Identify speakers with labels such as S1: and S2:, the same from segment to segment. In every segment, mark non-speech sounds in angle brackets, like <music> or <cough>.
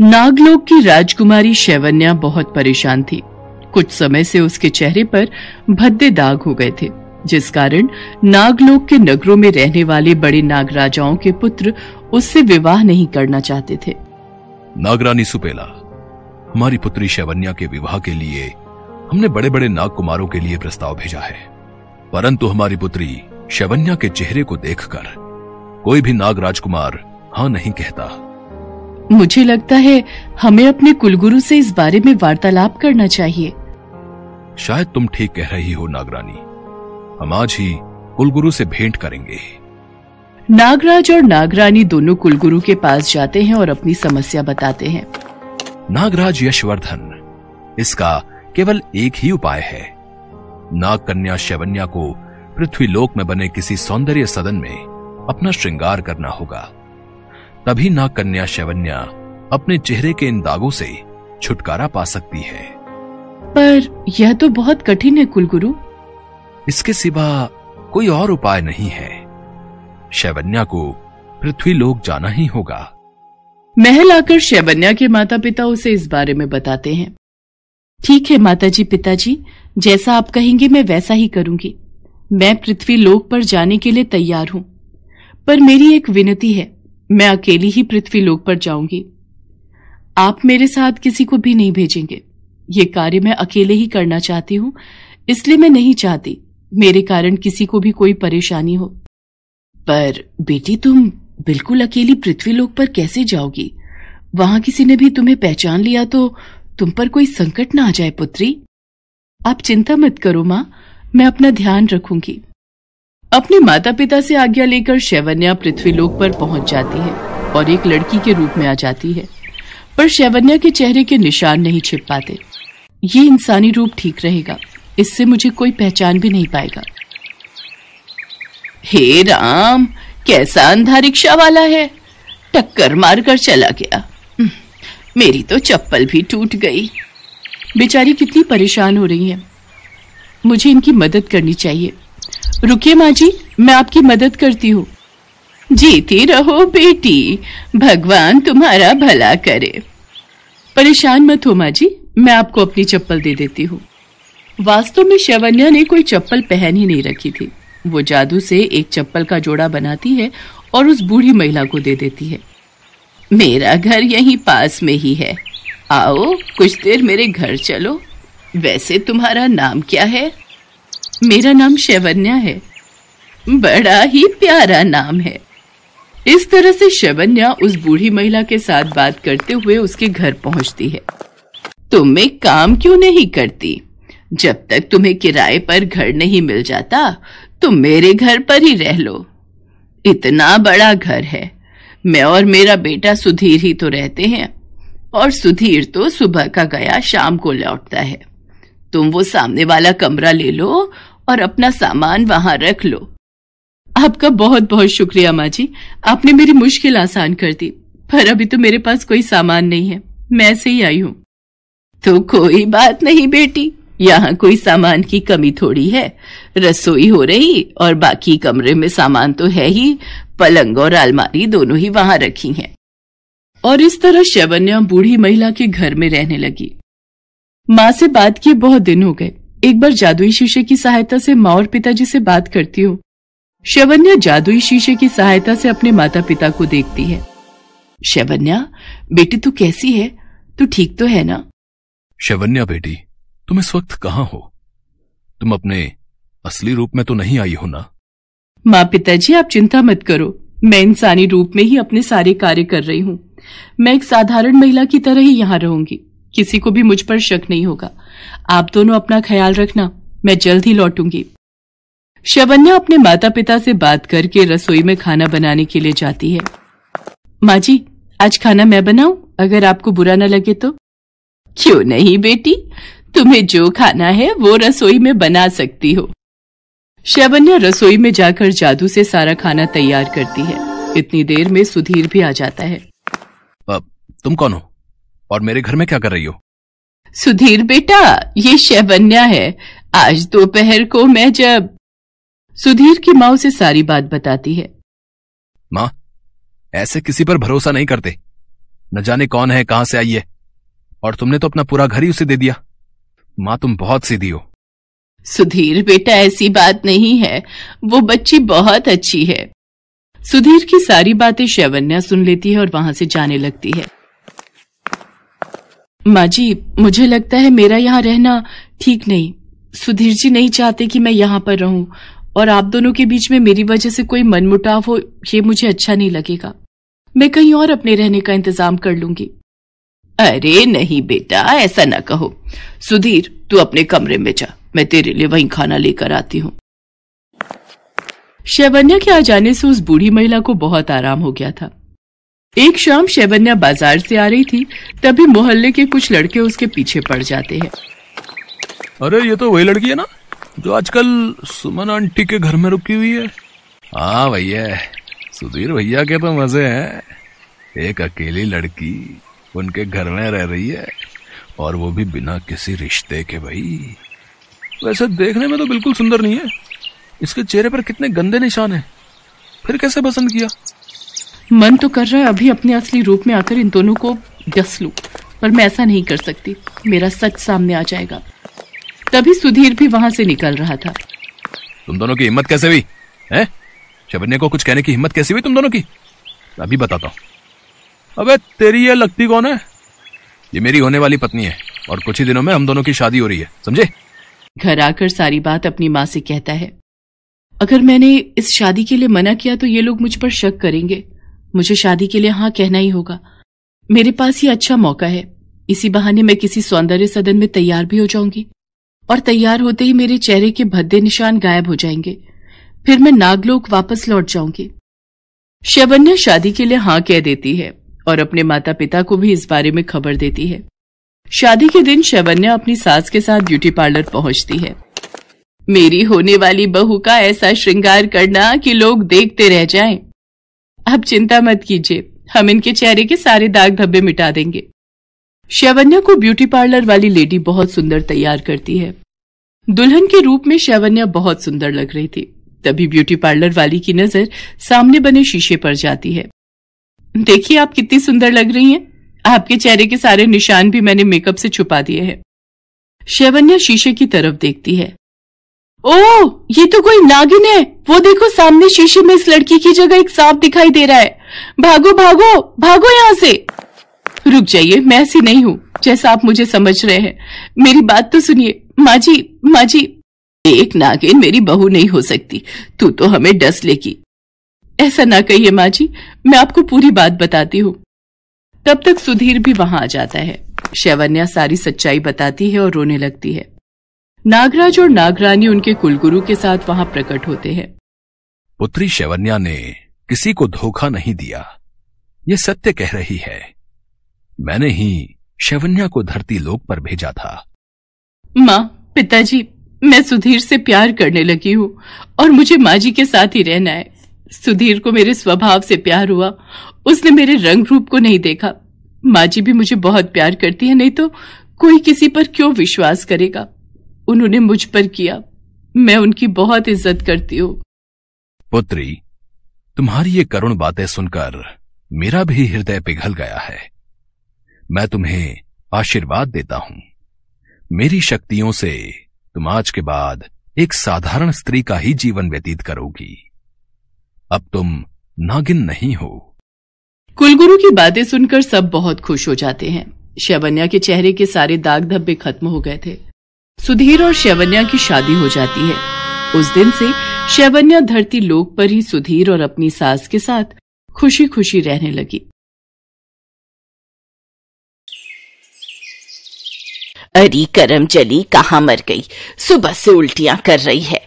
S1: नागलोक की राजकुमारी शैवन्या बहुत परेशान थी कुछ समय से उसके चेहरे पर भद्दे दाग हो गए थे जिस कारण नागलोक के नगरों में रहने वाले बड़े नाग राजाओं के पुत्र उससे विवाह नहीं करना चाहते थे
S2: नागरानी सुपेला हमारी पुत्री शैवन्या के विवाह के लिए हमने बड़े बड़े नाग कुमारों के लिए प्रस्ताव भेजा है परंतु हमारी पुत्री शैवन्या के चेहरे को देखकर कोई भी नाग राजकुमार हाँ नहीं कहता
S1: मुझे लगता है हमें अपने कुलगुरु से इस बारे में वार्तालाप करना चाहिए
S2: शायद तुम ठीक कह रही हो नागरानी हम आज ही कुलगुरु से भेंट करेंगे
S1: नागराज और नागरानी दोनों कुलगुरु के पास जाते हैं और अपनी समस्या बताते हैं
S2: नागराज यशवर्धन इसका केवल एक ही उपाय है नाग कन्या शवन्या को पृथ्वीलोक में बने किसी सौंदर्य सदन में अपना श्रृंगार करना होगा तभी ना कन्या शैवन्या अपने चेहरे के इन दागों से छुटकारा पा सकती है पर यह तो बहुत कठिन है कुलगुरु इसके सिवा कोई और उपाय नहीं है शैवन्या को पृथ्वी लोग जाना ही होगा
S1: महल आकर शैवन्या के माता पिता उसे इस बारे में बताते हैं ठीक है माताजी पिताजी जैसा आप कहेंगे मैं वैसा ही करूंगी मैं पृथ्वी लोक पर जाने के लिए तैयार हूं पर मेरी एक विनती है मैं अकेली ही पृथ्वी लोक पर जाऊंगी आप मेरे साथ किसी को भी नहीं भेजेंगे ये कार्य मैं अकेले ही करना चाहती हूँ इसलिए मैं नहीं चाहती मेरे कारण किसी को भी कोई परेशानी हो पर बेटी तुम बिल्कुल अकेली पृथ्वी लोक पर कैसे जाओगी वहां किसी ने भी तुम्हें पहचान लिया तो तुम पर कोई संकट ना आ जाए पुत्री आप चिंता मत करो माँ मैं अपना ध्यान रखूंगी अपने माता पिता से आज्ञा लेकर शैवन्या पृथ्वीलोक पर पहुंच जाती है और एक लड़की के रूप में आ जाती है पर शैवन्या के चेहरे के निशान नहीं छिप पाते ये इंसानी रूप ठीक रहेगा इससे मुझे कोई पहचान भी नहीं पाएगा हे राम कैसा अंधा रिक्शा वाला है टक्कर मारकर चला गया हम्म, मेरी तो चप्पल भी टूट गई बेचारी कितनी परेशान हो रही है मुझे इनकी मदद करनी चाहिए रुकिए माँ जी मैं आपकी मदद करती हूँ जीती रहो बेटी भगवान तुम्हारा भला करे परेशान मत हो माँ जी मैं आपको अपनी चप्पल दे देती हूँ वास्तव में शवन्या ने कोई चप्पल पहन ही नहीं रखी थी वो जादू से एक चप्पल का जोड़ा बनाती है और उस बूढ़ी महिला को दे देती है मेरा घर यहीं पास में ही है आओ कुछ देर मेरे घर चलो वैसे तुम्हारा नाम क्या है मेरा नाम शैवन्या है बड़ा ही प्यारा नाम है इस तरह से शैवन्या उस बूढ़ी महिला के साथ बात करते हुए उसके घर पहुंचती है तुम एक काम क्यों नहीं करती जब तक तुम्हें किराए पर घर नहीं मिल जाता तुम मेरे घर पर ही रह लो इतना बड़ा घर है मैं और मेरा बेटा सुधीर ही तो रहते हैं और सुधीर तो सुबह का गया शाम को लौटता है तुम वो सामने वाला कमरा ले लो और अपना सामान वहां रख लो आपका बहुत बहुत शुक्रिया माँ जी आपने मेरी मुश्किल आसान कर दी पर अभी तो मेरे पास कोई सामान नहीं है मैं ऐसे ही आई हूँ तो कोई बात नहीं बेटी यहाँ कोई सामान की कमी थोड़ी है रसोई हो रही और बाकी कमरे में सामान तो है ही पलंग और अलमारी दोनों ही वहां रखी हैं। और इस तरह शवन्या बूढ़ी महिला के घर में रहने लगी माँ से बात किए बहुत दिन हो गए एक बार जादुई शीशे की सहायता से माँ और पिताजी से बात करती हूँ शवन्या जादुई शीशे की सहायता से अपने माता पिता को देखती है शवन्या बेटी तू कैसी है तू ठीक तो है ना
S2: शवन्या बेटी तुम इस वक्त कहाँ हो तुम अपने असली रूप में तो नहीं आई हो ना
S1: माँ पिताजी आप चिंता मत करो मैं इंसानी रूप में ही अपने सारे कार्य कर रही हूँ मैं एक साधारण महिला की तरह ही यहाँ रहूंगी किसी को भी मुझ पर शक नहीं होगा आप दोनों अपना ख्याल रखना मैं जल्द ही लौटूंगी शबन्या अपने माता पिता से बात करके रसोई में खाना बनाने के लिए जाती है माँ जी आज खाना मैं बनाऊ अगर आपको बुरा न लगे तो क्यों नहीं बेटी तुम्हें जो खाना है वो रसोई में बना सकती हो शैवन्या रसोई में जाकर जादू से सारा खाना तैयार करती है इतनी देर में सुधीर भी आ जाता है
S2: तुम कौन हो और मेरे घर में क्या कर रही हो
S1: सुधीर बेटा ये शैवन्या है आज दोपहर को मैं जब सुधीर की माँ उसे सारी बात बताती है
S2: माँ ऐसे किसी पर भरोसा नहीं करते न जाने कौन है कहां से आई है और तुमने तो अपना पूरा घर ही उसे दे दिया माँ तुम बहुत सीधी हो सुधीर बेटा ऐसी बात
S1: नहीं है वो बच्ची बहुत अच्छी है सुधीर की सारी बातें शैवन्या सुन लेती है और वहां से जाने लगती है माँ जी मुझे लगता है मेरा यहाँ रहना ठीक नहीं सुधीर जी नहीं चाहते कि मैं यहाँ पर रहूं और आप दोनों के बीच में मेरी वजह से कोई मनमुटाव हो ये मुझे अच्छा नहीं लगेगा मैं कहीं और अपने रहने का इंतजाम कर लूंगी अरे नहीं बेटा ऐसा ना कहो सुधीर तू अपने कमरे में जा मैं तेरे लिए वहीं खाना लेकर आती हूँ शैवन्या के आ जाने से उस बूढ़ी महिला को बहुत आराम हो गया था एक शाम शैबन्या बाजार से आ रही थी तभी मोहल्ले के कुछ लड़के उसके पीछे पड़ जाते हैं
S2: अरे ये तो वही लड़की है ना जो आजकल सुमन आंटी के घर में रुकी हुई है हाँ भैया सुधीर भैया के तो मजे हैं एक अकेली लड़की उनके घर में रह रही है और वो भी बिना किसी रिश्ते के भाई वैसे देखने में तो बिल्कुल सुंदर नहीं है इसके चेहरे पर कितने गंदे निशान हैं फिर कैसे पसंद किया मन
S1: तो कर रहा है अभी अपने असली रूप में आकर इन दोनों को डस लू पर मैं ऐसा नहीं कर सकती मेरा सच सामने आ जाएगा तभी सुधीर भी वहां से निकल रहा था
S2: तुम दोनों की हिम्मत कैसे हुई शबन्या को कुछ कहने की हिम्मत कैसे हुई तुम दोनों की अभी बताता हूँ अबे तेरी ये लगती कौन है ये मेरी होने वाली पत्नी है और कुछ ही दिनों में हम दोनों की शादी हो रही है समझे
S1: घर आकर सारी बात अपनी माँ से कहता है अगर मैंने इस शादी के लिए मना किया तो ये लोग मुझ पर शक करेंगे मुझे शादी के लिए हाँ कहना ही होगा मेरे पास ये अच्छा मौका है इसी बहाने मैं किसी सौंदर्य सदन में तैयार भी हो जाऊंगी और तैयार होते ही मेरे चेहरे के भद्दे निशान गायब हो जाएंगे फिर मैं नागलोक वापस लौट जाऊंगी शवन्या शादी के लिए हाँ कह देती है और अपने माता पिता को भी इस बारे में खबर देती है शादी के दिन शवन्या अपनी सास के साथ ब्यूटी पार्लर पहुंचती है मेरी होने वाली बहू का ऐसा श्रृंगार करना कि लोग देखते रह जाएं। आप चिंता मत कीजिए हम इनके चेहरे के सारे दाग धब्बे मिटा देंगे शैवन्या को ब्यूटी पार्लर वाली लेडी बहुत सुंदर तैयार करती है दुल्हन के रूप में शैवन्या बहुत सुंदर लग रही थी तभी ब्यूटी पार्लर वाली की नजर सामने बने शीशे पर जाती है देखिए आप कितनी सुंदर लग रही हैं आपके चेहरे के सारे निशान भी मैंने मेकअप से छुपा दिए हैं शैवन्या शीशे की तरफ देखती है ओ ये तो कोई नागिन है वो देखो सामने शीशे में इस लड़की की जगह एक सांप दिखाई दे रहा है भागो भागो भागो यहाँ से रुक जाइए मैं ऐसी नहीं हूँ जैसा आप मुझे समझ रहे हैं मेरी बात तो सुनिए माँ जी माँ जी एक नागिन मेरी बहू नहीं हो सकती तू तो हमें डस लेगी ऐसा ना कहिए माँ जी मैं आपको पूरी बात बताती हूँ तब तक सुधीर भी वहां आ जाता है शैवन्या सारी सच्चाई बताती है और रोने लगती है नागराज और नागरानी उनके कुलगुरु के साथ वहां
S2: प्रकट होते हैं पुत्री शेवन्या ने किसी को धोखा नहीं दिया ये सत्य कह रही है मैंने ही शैवन्या को धरती लोक पर भेजा था
S1: माँ पिताजी मैं सुधीर से प्यार करने लगी हूँ और मुझे माँ जी के साथ ही रहना है सुधीर को मेरे स्वभाव से प्यार हुआ उसने मेरे रंग रूप को नहीं देखा माँ जी भी मुझे बहुत प्यार करती है नहीं तो कोई किसी पर क्यों विश्वास करेगा उन्होंने मुझ पर किया मैं उनकी बहुत इज्जत करती हूँ
S2: पुत्री तुम्हारी ये करुण बातें सुनकर मेरा भी हृदय पिघल गया है मैं तुम्हें आशीर्वाद देता हूं मेरी शक्तियों से तुम आज के बाद एक साधारण स्त्री का ही जीवन व्यतीत करोगी अब तुम नागिन नहीं हो
S1: कुलगुरु की बातें सुनकर सब बहुत खुश हो जाते हैं शबन्या के चेहरे के सारे दाग धब्बे खत्म हो गए थे सुधीर और शैवन्या की शादी हो जाती है उस दिन से शैवन्या धरती लोक पर ही सुधीर और अपनी सास के साथ खुशी खुशी रहने लगी अरे करम चली कहा मर गई सुबह से उल्टियां कर रही है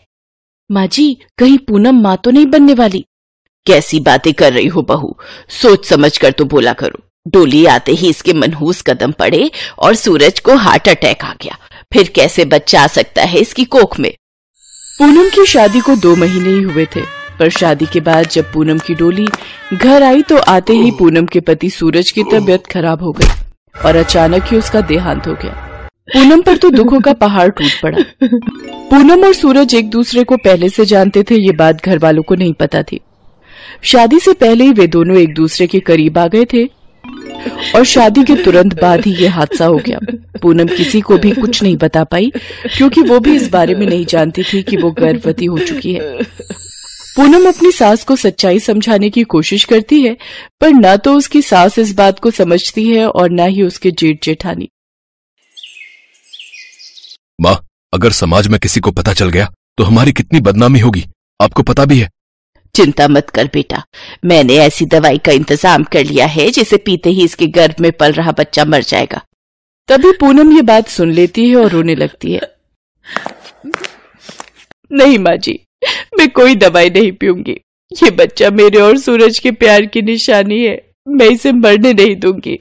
S1: माँ जी कहीं पूनम माँ तो नहीं बनने वाली कैसी बातें कर रही हो बहू सोच समझ कर तो बोला करो डोली आते ही इसके मनहूस कदम पड़े और सूरज को हार्ट अटैक आ गया फिर कैसे बच्चा आ सकता है इसकी कोख में पूनम की शादी को दो महीने ही हुए थे पर शादी के बाद जब पूनम की डोली घर आई तो आते ही पूनम के पति सूरज की तबीयत खराब हो गई और अचानक ही उसका देहांत हो गया पूनम पर तो दुखों का पहाड़ टूट पड़ा पूनम और सूरज एक दूसरे को पहले से जानते थे ये बात घर वालों को नहीं पता थी शादी से पहले ही वे दोनों एक दूसरे के करीब आ गए थे और शादी के तुरंत बाद ही ये हादसा हो गया पूनम किसी को भी कुछ नहीं बता पाई क्योंकि वो भी इस बारे में नहीं जानती थी कि वो गर्भवती हो चुकी है पूनम अपनी सास को सच्चाई समझाने की कोशिश करती है पर ना तो उसकी सास इस बात को समझती है और ना ही उसके जेठ जेठानी
S2: माँ अगर समाज में किसी को पता चल गया तो हमारी कितनी बदनामी होगी आपको पता भी है चिंता मत कर बेटा
S1: मैंने ऐसी दवाई का इंतजाम कर लिया है जिसे पीते ही इसके गर्भ में पल रहा बच्चा मर जाएगा तभी पूनम ये बात सुन लेती है और रोने लगती है नहीं माँ जी मैं कोई दवाई नहीं पीऊंगी ये बच्चा मेरे और सूरज के प्यार की निशानी है मैं इसे मरने नहीं दूंगी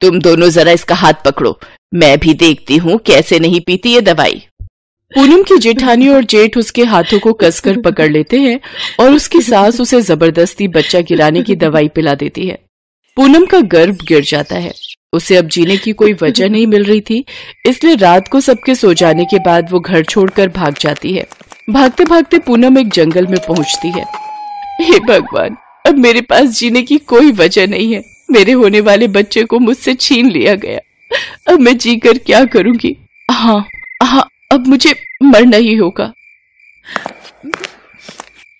S1: तुम दोनों जरा इसका हाथ पकड़ो मैं भी देखती हूँ कैसे नहीं पीती ये दवाई पूनम की जेठानी और जेठ उसके हाथों को कसकर पकड़ लेते हैं और उसकी सास उसे जबरदस्ती बच्चा गिराने की दवाई पिला देती है पूनम का गर्भ गिर जाता है उसे अब जीने की कोई वजह नहीं मिल रही थी इसलिए रात को सबके सो जाने के बाद वो घर छोड़कर भाग जाती है भागते भागते पूनम एक जंगल में पहुंचती है हे भगवान अब मेरे पास जीने की कोई वजह नहीं है मेरे होने वाले बच्चे को मुझसे छीन लिया गया अब मैं जी कर क्या करूंगी हाँ अब मुझे मरना ही होगा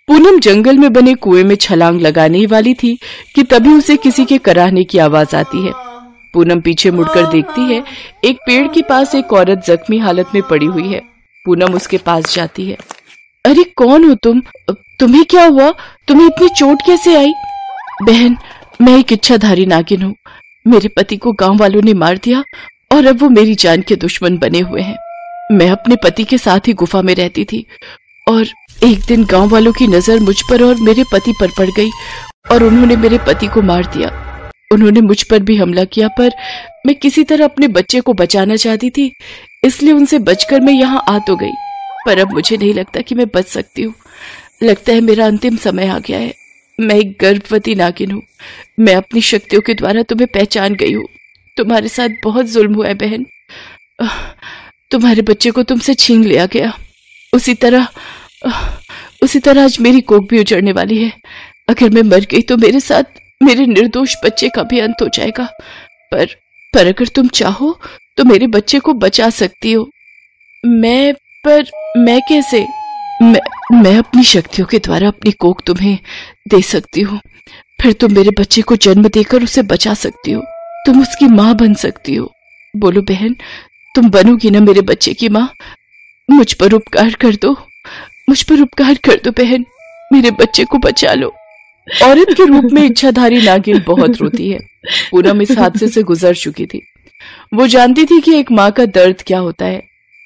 S1: पूनम जंगल में बने कुएं में छलांग लगाने ही वाली थी कि तभी उसे किसी के कराहने की आवाज आती है पूनम पीछे मुड़कर देखती है एक पेड़ के पास एक औरत जख्मी हालत में पड़ी हुई है पूनम उसके पास जाती है अरे कौन हो तुम तुम्हें क्या हुआ तुम्हें इतनी चोट कैसे आई बहन मैं एक इच्छाधारी नागिन हूँ मेरे पति को गांव वालों ने मार दिया और अब वो मेरी जान के दुश्मन बने हुए हैं मैं अपने पति के साथ ही गुफा में रहती थी और एक दिन गांव वालों की नजर मुझ पर और मेरे पति पर पड़ गई और उन्होंने मेरे पति को मार दिया उन्होंने मुझ पर भी हमला किया पर मैं किसी तरह अपने बच्चे को बचाना चाहती थी इसलिए उनसे बचकर मैं यहाँ आ तो गई पर अब मुझे नहीं लगता कि मैं बच सकती हूँ लगता है मेरा अंतिम समय आ गया है मैं एक गर्भवती नागिन हूँ मैं अपनी शक्तियों के द्वारा तुम्हें पहचान गई हूँ तुम्हारे साथ बहुत जुल्म हुआ है बहन तुम्हारे बच्चे को तुमसे छीन लिया गया उसी तरह उसी तरह आज मेरी कोक भी उजड़ने वाली है अगर मैं मर गई तो मेरे साथ मेरे निर्दोष बच्चे का भी अंत हो जाएगा पर पर अगर तुम चाहो तो मेरे बच्चे को बचा सकती हो मैं पर मैं कैसे मैं मैं अपनी शक्तियों के द्वारा अपनी कोक तुम्हें दे सकती हूँ फिर तुम मेरे बच्चे को जन्म देकर उसे बचा सकती हो तुम उसकी माँ बन सकती हो बोलो बहन तुम बनोगी ना मेरे बच्चे की माँ मुझ पर उपकार कर दो मुझ पर उपकार कर दो बहन मेरे बच्चे को बचा लो औरत के रूप में इच्छाधारी नागिन बहुत रोती है पूनम इस हादसे से गुजर चुकी थी वो जानती थी कि एक माँ का दर्द क्या होता है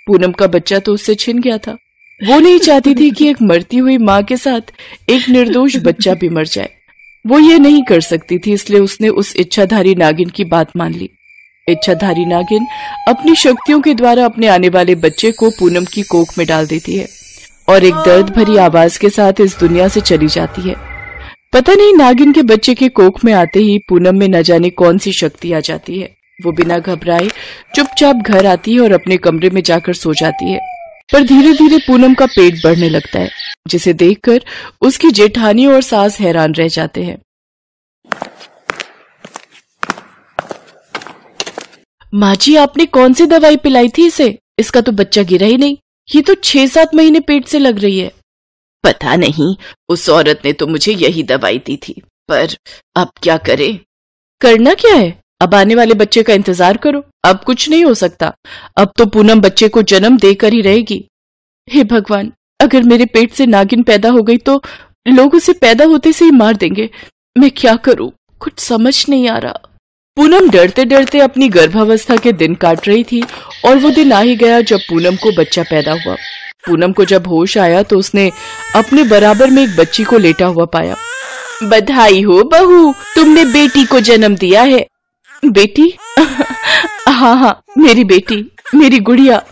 S1: पूनम का बच्चा तो उससे छिन गया था वो नहीं चाहती थी कि एक मरती हुई माँ के साथ एक निर्दोष बच्चा भी मर जाए वो ये नहीं कर सकती थी इसलिए उसने उस इच्छाधारी नागिन की बात मान ली इच्छाधारी नागिन अपनी शक्तियों के द्वारा अपने आने वाले बच्चे को पूनम की कोख में डाल देती है और एक दर्द भरी आवाज के साथ इस दुनिया से चली जाती है पता नहीं नागिन के बच्चे के कोख में आते ही पूनम में न जाने कौन सी शक्ति आ जाती है वो बिना घबराए चुपचाप घर आती है और अपने कमरे में जाकर सो जाती है पर धीरे धीरे पूनम का पेट बढ़ने लगता है जिसे देखकर उसकी जेठानी और सास हैरान रह जाते हैं माँ जी आपने कौन सी दवाई पिलाई थी इसे इसका तो बच्चा गिरा ही नहीं ये तो छह सात महीने पेट से लग रही है पता नहीं उस औरत ने तो मुझे यही दवाई दी थी पर अब क्या करे करना क्या है अब आने वाले बच्चे का इंतजार करो अब कुछ नहीं हो सकता अब तो पूनम बच्चे को जन्म देकर ही रहेगी हे भगवान अगर मेरे पेट से नागिन पैदा हो गई तो लोग उसे पैदा होते से ही मार देंगे मैं क्या करूं कुछ समझ नहीं आ रहा पूनम डरते डरते अपनी गर्भावस्था के दिन काट रही थी और वो दिन आ ही गया जब पूनम को बच्चा पैदा हुआ पूनम को जब होश आया तो उसने अपने बराबर में एक बच्ची को लेटा हुआ पाया बधाई हो बहू तुमने बेटी को जन्म दिया है बेटी <laughs> हाँ हाँ मेरी बेटी मेरी गुड़िया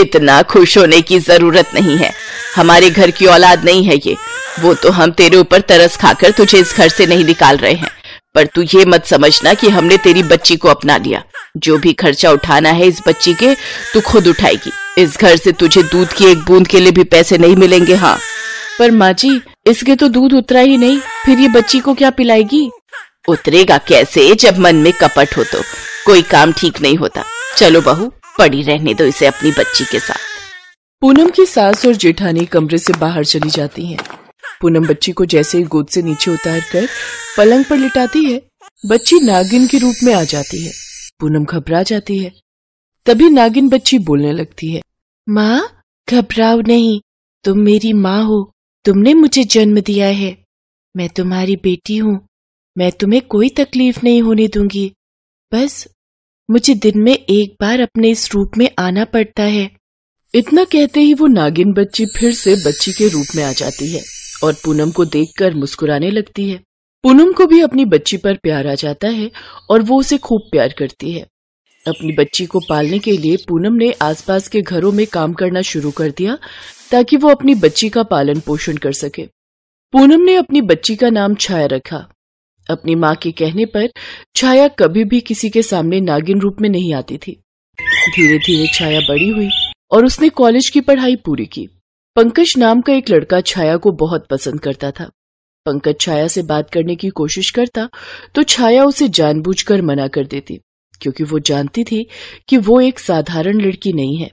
S1: इतना खुश होने की जरूरत नहीं है हमारे घर की औलाद नहीं है ये वो तो हम तेरे ऊपर तरस खाकर तुझे इस घर से नहीं निकाल रहे हैं पर तू ये मत समझना कि हमने तेरी बच्ची को अपना लिया जो भी खर्चा उठाना है इस बच्ची के तू खुद उठाएगी इस घर से तुझे दूध की एक बूंद के लिए भी पैसे नहीं मिलेंगे हाँ पर माँ जी इसके तो दूध उतरा ही नहीं फिर ये बच्ची को क्या पिलाएगी उतरेगा कैसे जब मन में कपट हो तो कोई काम ठीक नहीं होता चलो बहू पड़ी रहने दो इसे अपनी बच्ची के साथ पूनम की सास और जेठानी कमरे से बाहर चली जाती हैं। पूनम बच्ची को जैसे ही गोद से नीचे उतार कर पलंग पर लिटाती है बच्ची नागिन के रूप में आ जाती है पूनम घबरा जाती है तभी नागिन बच्ची बोलने लगती है माँ घबराओ नहीं तुम मेरी माँ हो तुमने मुझे जन्म दिया है मैं तुम्हारी बेटी हूँ मैं तुम्हें कोई तकलीफ नहीं होने दूंगी बस मुझे दिन में एक बार अपने इस रूप में आना पड़ता है इतना कहते ही वो नागिन बच्ची फिर से बच्ची के रूप में आ जाती है और पूनम को देखकर मुस्कुराने लगती है पूनम को भी अपनी बच्ची पर प्यार आ जाता है और वो उसे खूब प्यार करती है अपनी बच्ची को पालने के लिए पूनम ने आसपास के घरों में काम करना शुरू कर दिया ताकि वो अपनी बच्ची का पालन पोषण कर सके पूनम ने अपनी बच्ची का नाम छाया रखा अपनी माँ के कहने पर छाया कभी भी किसी के सामने नागिन रूप में नहीं आती थी धीरे धीरे छाया बड़ी हुई और उसने कॉलेज की पढ़ाई पूरी की पंकज नाम का एक लड़का छाया को बहुत पसंद करता था पंकज छाया से बात करने की कोशिश करता तो छाया उसे जानबूझकर मना कर देती क्योंकि वो जानती थी कि वो एक साधारण लड़की नहीं है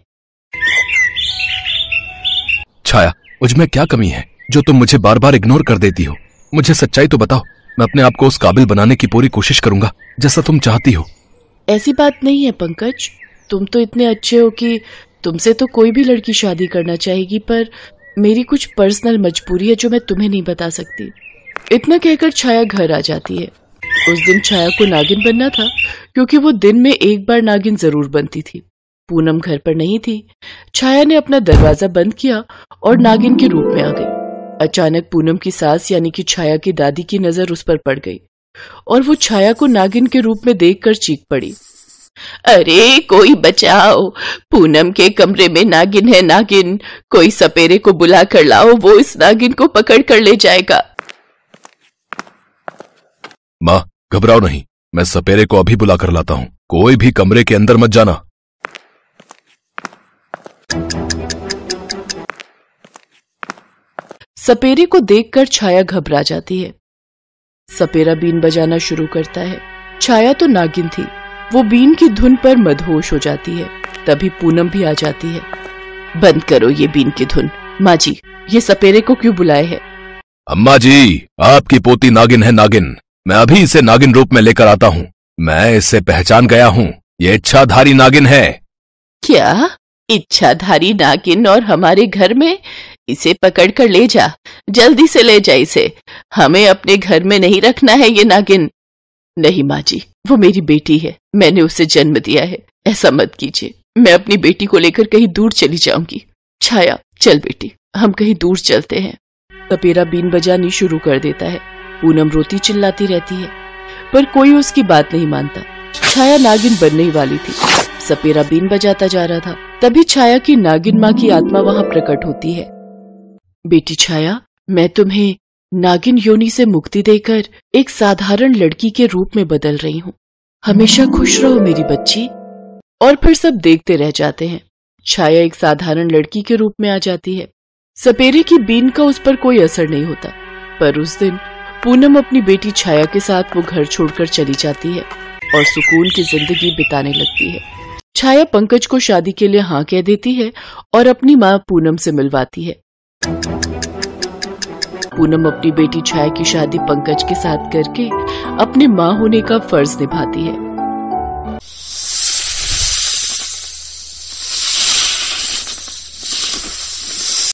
S2: छाया मुझमें क्या कमी है जो तुम मुझे बार बार इग्नोर कर देती हो मुझे सच्चाई तो बताओ मैं अपने आप को उस काबिल बनाने की पूरी कोशिश करूंगा जैसा तुम चाहती हो
S1: ऐसी बात नहीं है पंकज तुम तो इतने अच्छे हो कि तुमसे तो कोई भी लड़की शादी करना चाहेगी पर मेरी कुछ पर्सनल मजबूरी है जो मैं तुम्हें नहीं बता सकती इतना कहकर छाया घर आ जाती है उस दिन छाया को नागिन बनना था क्योंकि वो दिन में एक बार नागिन जरूर बनती थी पूनम घर पर नहीं थी छाया ने अपना दरवाजा बंद किया और नागिन के रूप में आ गई अचानक पूनम की सास यानी कि छाया की दादी की नजर उस पर पड़ गई और वो छाया को नागिन के रूप में देखकर चीख पड़ी अरे कोई बचाओ पूनम के कमरे में नागिन है नागिन कोई सपेरे को बुला कर लाओ वो इस नागिन को पकड़ कर ले जाएगा
S2: माँ घबराओ नहीं मैं सपेरे को अभी बुला कर लाता हूँ कोई भी कमरे के अंदर मत जाना
S1: सपेरे को देखकर छाया घबरा जाती है सपेरा बीन बजाना शुरू करता है छाया तो नागिन थी वो बीन की धुन पर मधोश हो जाती है तभी पूनम भी आ जाती है बंद करो ये बीन की धुन माँ जी ये सपेरे को क्यों बुलाए है
S2: अम्मा जी आपकी पोती नागिन है नागिन मैं अभी इसे नागिन रूप में लेकर आता हूँ मैं इसे पहचान गया हूँ ये इच्छाधारी नागिन है
S1: क्या इच्छाधारी नागिन और हमारे घर में इसे पकड़ कर ले जा जल्दी से ले जा इसे हमें अपने घर में नहीं रखना है ये नागिन नहीं माँ जी वो मेरी बेटी है मैंने उसे जन्म दिया है ऐसा मत कीजिए मैं अपनी बेटी को लेकर कहीं दूर चली जाऊंगी छाया चल बेटी हम कहीं दूर चलते हैं तपेरा बीन बजानी शुरू कर देता है पूनम रोती चिल्लाती रहती है पर कोई उसकी बात नहीं मानता छाया नागिन बनने ही वाली थी सपेरा बीन बजाता जा रहा था तभी छाया की नागिन माँ की आत्मा वहाँ प्रकट होती है बेटी छाया मैं तुम्हें नागिन योनि से मुक्ति देकर एक साधारण लड़की के रूप में बदल रही हूँ हमेशा खुश रहो मेरी बच्ची और फिर सब देखते रह जाते हैं छाया एक साधारण लड़की के रूप में आ जाती है सपेरे की बीन का उस पर कोई असर नहीं होता पर उस दिन पूनम अपनी बेटी छाया के साथ वो घर छोड़कर चली जाती है और सुकून की जिंदगी बिताने लगती है छाया पंकज को शादी के लिए हाँ कह देती है और अपनी माँ पूनम से मिलवाती है पूनम अपनी बेटी छाया की शादी पंकज के साथ करके अपने माँ होने का फर्ज निभाती है